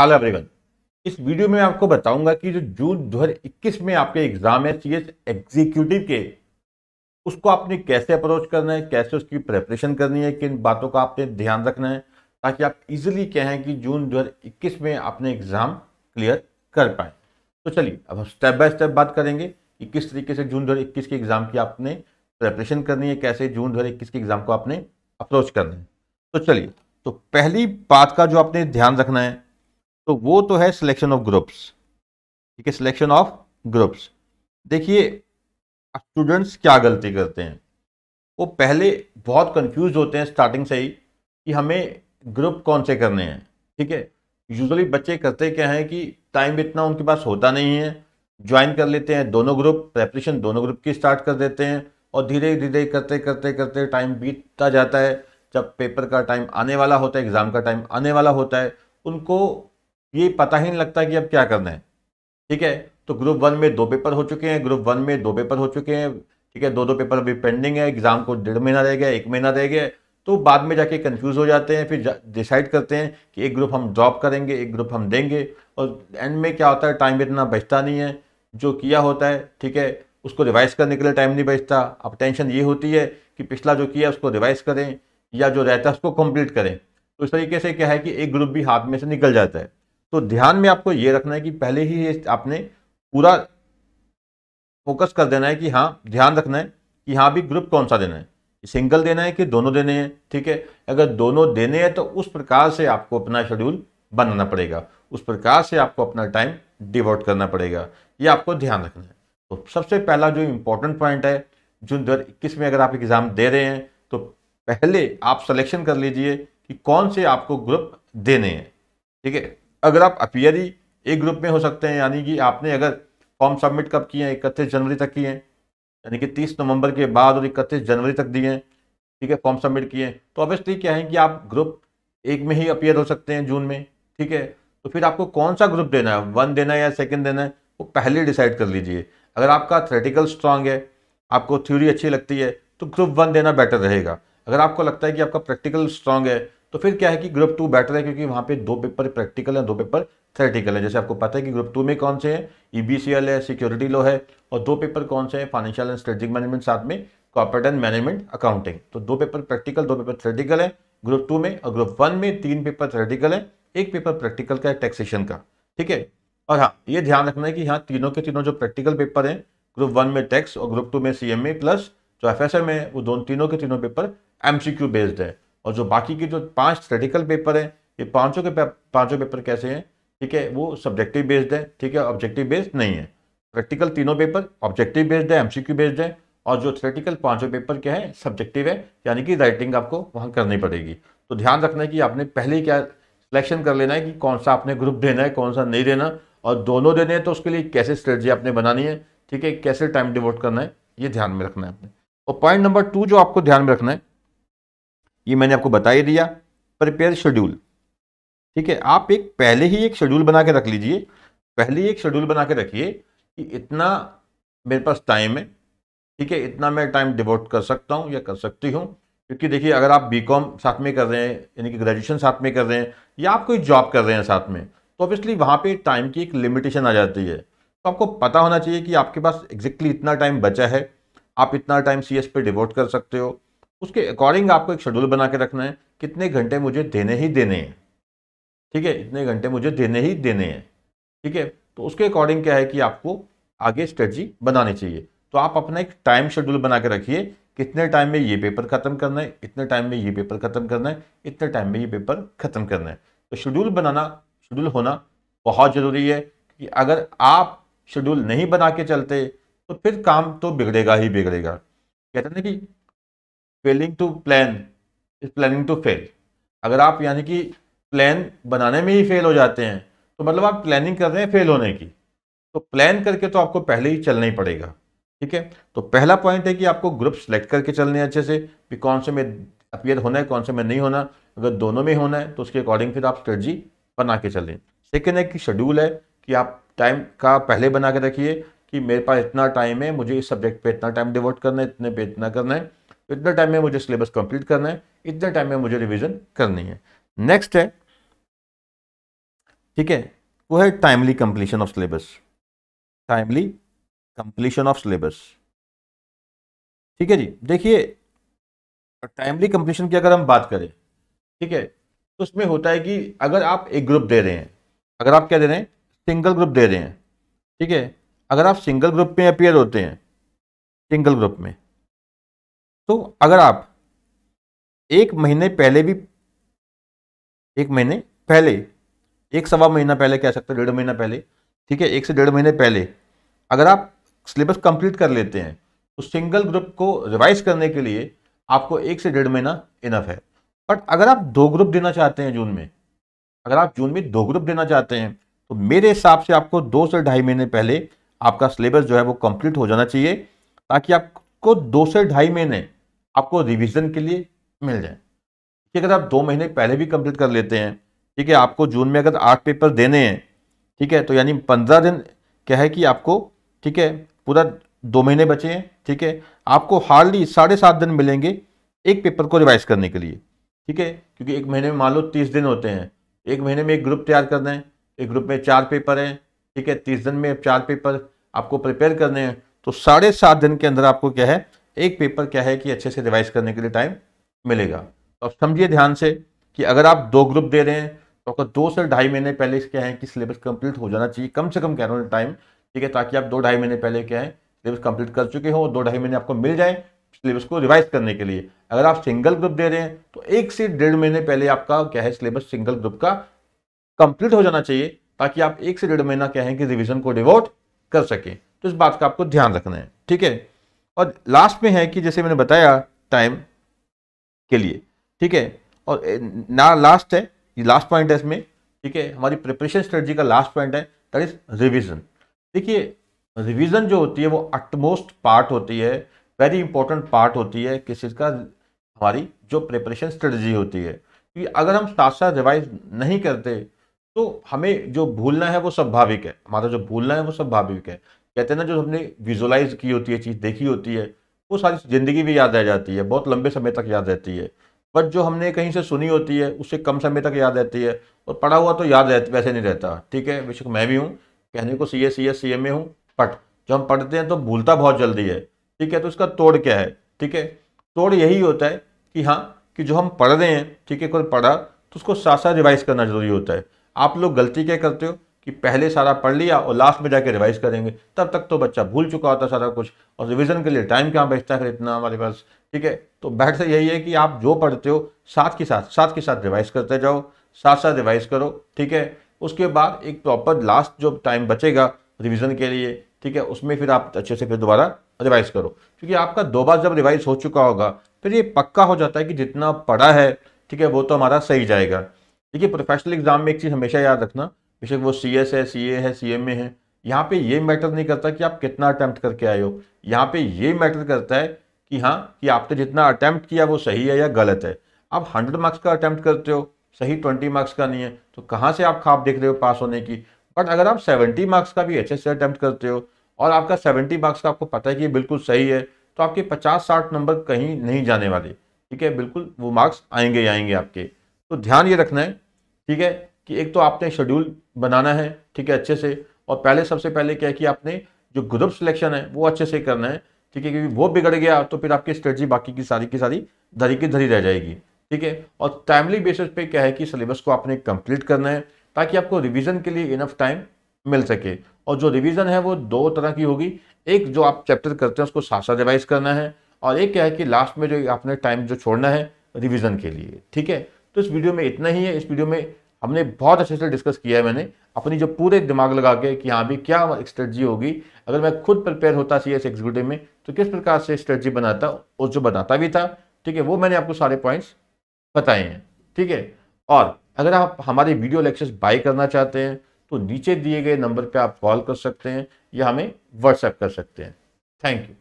hello everyone इस video में आपको बताऊंगा कि जो जून 2021 में आपके एग्जाम है सी एग्जीक्यूटिव के उसको आपने कैसे अप्रोच करना है कैसे उसकी प्रेपरेशन करनी है किन बातों का आपने ध्यान रखना है ताकि आप इजीली कहें कि जून 2021 में आपने एग्ज़ाम क्लियर कर पाए तो चलिए अब हम स्टेप बाय स्टेप बात करेंगे कि किस तरीके से जून दो के एग्ज़ाम की आपने प्रेपरेशन करनी है कैसे जून दो के एग्ज़ाम को आपने अप्रोच करना है तो चलिए तो पहली बात का जो आपने ध्यान रखना है तो वो तो है सिलेक्शन ऑफ ग्रुप्स ठीक है सिलेक्शन ऑफ ग्रुप्स देखिए स्टूडेंट्स क्या गलती करते हैं वो पहले बहुत कंफ्यूज होते हैं स्टार्टिंग से ही कि हमें ग्रुप कौन से करने हैं ठीक है यूजुअली बच्चे करते क्या हैं कि टाइम इतना उनके पास होता नहीं है ज्वाइन कर लेते हैं दोनों ग्रुप प्रेपरेशन दोनों ग्रुप की स्टार्ट कर देते हैं और धीरे धीरे करते करते करते टाइम बीतता जाता है जब पेपर का टाइम आने वाला होता है एग्ज़ाम का टाइम आने वाला होता है उनको ये पता ही नहीं लगता कि अब क्या करना है ठीक है तो ग्रुप वन में दो पेपर हो चुके हैं ग्रुप वन में दो पेपर हो चुके हैं ठीक है दो दो पेपर अभी पेंडिंग है एग्ज़ाम को डेढ़ महीना रह गया एक महीना रह गया तो बाद में जाके कंफ्यूज हो जाते हैं फिर डिसाइड करते हैं कि एक ग्रुप हम ड्रॉप करेंगे एक ग्रुप हम देंगे और एंड में क्या होता है टाइम इतना बचता नहीं है जो किया होता है ठीक है उसको रिवाइज करने के लिए टाइम नहीं बचता अब टेंशन ये होती है कि पिछला जो किया उसको रिवाइज करें या जो रहता है उसको कंप्लीट करें तो इस तरीके से क्या है कि एक ग्रुप भी हाथ में से निकल जाता है तो ध्यान में आपको ये रखना है कि पहले ही आपने पूरा फोकस कर देना है कि हाँ ध्यान रखना है कि हाँ भी ग्रुप कौन सा देना है सिंगल देना है कि दोनों देने हैं ठीक है अगर दोनों देने हैं तो उस प्रकार से आपको अपना शेड्यूल बनाना पड़ेगा उस प्रकार से आपको अपना टाइम डिवोट करना पड़ेगा ये आपको ध्यान रखना है तो सबसे पहला जो इम्पोर्टेंट पॉइंट है जून दो इक्कीस में अगर आप एग्ज़ाम दे रहे हैं तो पहले आप सिलेक्शन कर लीजिए कि कौन से आपको ग्रुप देने हैं ठीक है अगर आप अपियरी एक ग्रुप में हो सकते हैं यानी कि आपने अगर फॉर्म सबमिट कब किए हैं इकतीस जनवरी तक किए हैं यानी कि तीस नवंबर के बाद और इकतीस जनवरी तक दिए हैं ठीक है फॉर्म सबमिट किए हैं तो ऑब्वियसली क्या है कि आप ग्रुप एक में ही अपियर हो सकते हैं जून में ठीक है तो फिर आपको कौन सा ग्रुप देना है वन देना है या सेकेंड देना है वो पहले डिसाइड कर लीजिए अगर आपका थ्रेटिकल स्ट्रांग है आपको थ्योरी अच्छी लगती है तो ग्रुप वन देना बेटर रहेगा अगर आपको लगता है कि आपका प्रैक्टिकल स्ट्रांग है तो फिर क्या है कि ग्रुप टू बेटर है क्योंकि वहाँ पे दो पेपर प्रैक्टिकल हैं दो पेपर थेरेटिकल है जैसे आपको पता है कि ग्रुप टू में कौन से हैं एल e है सिक्योरिटी लॉ है और दो पेपर कौन से हैं फाइनेंशियल एंड स्ट्रेटेजिक मैनेजमेंट साथ में कॉर्पोरेट एंड मैनेजमेंट अकाउंटिंग तो दो पेपर प्रैक्टिकल दो पेपर थेरेटिकल है ग्रुप टू में और ग्रुप वन में तीन पेपर थेरेटिकल है एक पेपर प्रैक्टिकल का है टैक्सेशन का ठीक है और हाँ ये ध्यान रखना है कि यहाँ तीनों के तीनों जो प्रैक्टिकल पेपर हैं ग्रुप वन में टैक्स और ग्रुप टू में सी प्लस जो एफ है वो दोनों तीनों के तीनों पेपर एम बेस्ड है और जो बाकी के जो पांच थ्रेटिकल पेपर हैं ये पांचों के पांचों पेपर कैसे हैं ठीक है वो सब्जेक्टिव बेस्ड है ठीक है ऑब्जेक्टिव बेस्ड नहीं है प्रैक्टिकल तीनों पेपर ऑब्जेक्टिव बेस्ड है एमसीक्यू बेस्ड है और जो थ्रेटिकल पांचों पेपर क्या है सब्जेक्टिव है यानी कि राइटिंग आपको वहाँ करनी पड़ेगी तो ध्यान रखना है कि आपने पहले क्या सिलेक्शन कर लेना है कि कौन सा आपने ग्रुप देना है कौन सा नहीं देना और दोनों देने हैं तो उसके लिए कैसे स्ट्रेटजी आपने बनानी है ठीक है कैसे टाइम डिवोट करना है ये ध्यान में रखना है आपने और पॉइंट नंबर टू जो आपको ध्यान में रखना है ये मैंने आपको बता ही दिया प्रिपेयर शेड्यूल ठीक है आप एक पहले ही एक शेड्यूल बना के रख लीजिए पहले ही एक शेड्यूल बना के रखिए कि इतना मेरे पास टाइम है ठीक है इतना मैं टाइम डिवोट कर सकता हूँ या कर सकती हूँ क्योंकि देखिए अगर आप बी कॉम साथ में कर रहे हैं यानी कि ग्रेजुएशन साथ में कर रहे हैं या आप कोई जॉब कर रहे हैं साथ में तो ऑब्वियसली वहाँ पर टाइम की एक लिमिटेशन आ जाती है तो आपको पता होना चाहिए कि आपके पास एग्जैक्टली exactly इतना टाइम बचा है आप इतना टाइम सी एस पे डिवोट कर सकते हो उसके अकॉर्डिंग आपको एक शेड्यूल बना के रखना है कितने घंटे मुझे देने ही देने हैं ठीक है इतने घंटे मुझे देने ही देने हैं ठीक है तो उसके अकॉर्डिंग क्या है कि आपको आगे स्ट्रेटजी बनानी चाहिए तो आप अपना एक टाइम शेड्यूल बना के रखिए कितने टाइम में ये पेपर खत्म करना है इतने टाइम में ये पेपर खत्म करना है इतने टाइम में ये पेपर खत्म करना है तो शेड्यूल बनाना शेड्यूल होना बहुत ज़रूरी है कि अगर आप शेड्यूल नहीं बना के चलते तो फिर काम तो बिगड़ेगा ही बिगड़ेगा कहते हैं कि failing to plan is planning to fail अगर आप यानी कि प्लान बनाने में ही फेल हो जाते हैं तो मतलब आप प्लानिंग कर रहे हैं फेल होने की तो प्लान करके तो आपको पहले ही चलना ही पड़ेगा ठीक है तो पहला पॉइंट है कि आपको ग्रुप सेलेक्ट करके चलने हैं अच्छे से कि कौन से में अपियर होना है कौन से में नहीं होना अगर दोनों में होना है तो उसके अकॉर्डिंग फिर आप स्ट्रेटजी बना के चलें सेकेंड है कि शेड्यूल है कि आप टाइम का पहले बना के रखिए कि मेरे पास इतना टाइम है मुझे इस सब्जेक्ट पे इतना टाइम डिवोट करना है इतने पे इतना करना है इतने टाइम में मुझे सिलेबस कंप्लीट करना है इतने टाइम में मुझे रिविजन करनी है नेक्स्ट है ठीक है वो है timely completion of syllabus timely completion of syllabus ठीक है जी देखिए टाइमली कंप्लीशन की अगर हम बात करें ठीक है तो उसमें होता है कि अगर आप एक ग्रुप दे रहे हैं अगर आप क्या दे रहे हैं सिंगल ग्रुप दे रहे हैं ठीक है अगर आप सिंगल ग्रुप में अपियर होते हैं सिंगल ग्रुप में तो अगर आप एक महीने पहले भी एक महीने पहले एक सवा महीना पहले कह सकते हो डेढ़ महीना पहले ठीक है एक से डेढ़ महीने पहले अगर आप सिलेबस कंप्लीट कर लेते हैं तो सिंगल ग्रुप को रिवाइज करने के लिए आपको एक से डेढ़ महीना इनफ है बट अगर आप दो ग्रुप देना चाहते हैं जून में अगर आप जून में दो ग्रुप देना चाहते हैं तो मेरे हिसाब से आपको दो से ढाई महीने पहले आपका सिलेबस जो है वो कंप्लीट हो जाना चाहिए ताकि आपको दो से ढाई महीने आपको रिविज़न के लिए मिल जाए ठीक है अगर आप दो महीने पहले भी कंप्लीट कर लेते हैं ठीक है आपको जून में अगर आठ पेपर देने हैं ठीक है तो यानी पंद्रह दिन क्या है कि आपको ठीक है पूरा दो महीने बचे हैं ठीक है आपको हार्डली साढ़े सात दिन मिलेंगे एक पेपर को रिवाइज करने के लिए ठीक है क्योंकि एक महीने में मान लो तीस दिन होते हैं एक महीने में एक ग्रुप तैयार करना है एक ग्रुप में चार पेपर हैं ठीक है तीस दिन में चार पेपर आपको प्रिपेयर करने हैं तो साढ़े सात दिन के अंदर आपको क्या है एक पेपर क्या है कि अच्छे से रिवाइज करने के लिए टाइम मिलेगा तो अब समझिए ध्यान से कि अगर आप दो ग्रुप दे रहे हैं तो आपको दो से ढाई महीने पहले क्या है कि सिलेबस कंप्लीट हो जाना चाहिए कम से कम कह रहा हूँ टाइम ठीक है ताकि आप दो ढाई महीने पहले क्या है सिलेबस कंप्लीट कर चुके हो दो ढाई महीने आपको मिल जाए सिलेबस को रिवाइज करने के लिए अगर आप सिंगल ग्रुप दे रहे हैं तो एक से डेढ़ महीने पहले आपका क्या है सिलेबस सिंगल ग्रुप का कंप्लीट हो जाना चाहिए ताकि आप एक से डेढ़ महीना क्या है कि रिविजन को डिवोट कर सकें तो इस बात का आपको ध्यान रखना है ठीक है और लास्ट में है कि जैसे मैंने बताया टाइम के लिए ठीक है और ना लास्ट है ये लास्ट पॉइंट है इसमें ठीक है हमारी प्रिपरेशन स्ट्रेटजी का लास्ट पॉइंट है दैट इज रिविजन देखिए रिविजन जो होती है वो अटमोस्ट पार्ट होती है वेरी इंपॉर्टेंट पार्ट होती है किस चीज़ का हमारी जो प्रिपरेशन स्ट्रेटजी होती है क्योंकि अगर हम साथ साथ रिवाइज नहीं करते तो हमें जो भूलना है वो स्वाभाविक है हमारा जो भूलना है वो स्वाभाविक है कहते हैं ना जो हमने विजुलाइज की होती है चीज़ देखी होती है वो सारी ज़िंदगी भी याद रह जाती है बहुत लंबे समय तक याद रहती है बट जो हमने कहीं से सुनी होती है उससे कम समय तक याद रहती है और पढ़ा हुआ तो याद रहता वैसे नहीं रहता ठीक है बेशक मैं भी हूँ कहने को सी ए C S C M A हूँ बट जो हम पढ़ते हैं तो भूलता बहुत जल्दी है ठीक है तो इसका तोड़ क्या है ठीक है तोड़ यही होता है कि हाँ कि जो हम पढ़ रहे हैं ठीक है कोई पढ़ा तो उसको साथ साथ रिवाइज करना जरूरी होता है आप लोग गलती क्या करते हो कि पहले सारा पढ़ लिया और लास्ट में जाके रिवाइज करेंगे तब तक तो बच्चा भूल चुका होता सारा कुछ और रिविज़न के लिए टाइम क्या बचता है फिर इतना हमारे पास ठीक है तो बेहतर से यही है कि आप जो पढ़ते हो साथ के साथ साथ के साथ रिवाइज करते जाओ साथ साथ रिवाइज करो ठीक है उसके बाद एक प्रॉपर लास्ट जो टाइम बचेगा रिविज़न के लिए ठीक है उसमें फिर आप अच्छे से फिर दोबारा रिवाइज़ करो क्योंकि आपका दो बार जब रिवाइज़ हो चुका होगा फिर ये पक्का हो जाता है कि जितना पढ़ा है ठीक है वो तो हमारा सही जाएगा देखिए प्रोफेशनल एग्ज़ाम में एक चीज़ हमेशा याद रखना बेशक वो सी एस है सी ए है सी एम ए है यहाँ पे ये मैटर नहीं करता कि आप कितना अटैम्प्ट करके आए हो यहाँ पे ये मैटर करता है कि हाँ कि आपने जितना अटैम्प्ट किया वो सही है या गलत है आप हंड्रेड मार्क्स का अटैम्प्ट करते हो सही ट्वेंटी मार्क्स का नहीं है तो कहाँ से आप खाप देख रहे हो पास होने की बट अगर आप सेवेंटी मार्क्स का भी अच्छे से अटैम्प्ट करते हो और आपका सेवेंटी मार्क्स का आपको पता है कि ये बिल्कुल सही है तो आपके पचास साठ नंबर कहीं नहीं जाने वाले ठीक है बिल्कुल वो मार्क्स आएंगे ही आएंगे आपके तो ध्यान ये रखना है ठीक है कि एक तो आपने शेड्यूल बनाना है ठीक है अच्छे से और पहले सबसे पहले क्या है कि आपने जो ग्रुप सिलेक्शन है वो अच्छे से करना है ठीक है क्योंकि वो बिगड़ गया तो फिर आपकी स्ट्रेटजी बाकी की सारी की सारी धरी की धरी रह जाएगी ठीक है और टाइमली बेसिस पे क्या है कि सिलेबस को आपने कंप्लीट करना है ताकि आपको रिवीजन के लिए इनफ टाइम मिल सके और जो रिवीजन है वो दो तरह की होगी एक जो आप चैप्टर करते हैं उसको साथ साथ रिवाइज करना है और एक क्या है कि लास्ट में जो आपने टाइम जो छोड़ना है रिविज़न के लिए ठीक है तो इस वीडियो में इतना ही है इस वीडियो में हमने बहुत अच्छे से डिस्कस किया है मैंने अपनी जो पूरे दिमाग लगा के कि हाँ भी क्या स्ट्रेटजी होगी अगर मैं खुद प्रिपेयर होता सी एस एग्जीक्यूटिव में तो किस प्रकार से स्ट्रेटजी बनाता और जो बनाता भी था ठीक है वो मैंने आपको सारे पॉइंट्स बताए हैं ठीक है और अगर आप हमारे वीडियो लेक्चर्स बाय करना चाहते हैं तो नीचे दिए गए नंबर पर आप कॉल कर सकते हैं या हमें व्हाट्सएप कर सकते हैं थैंक यू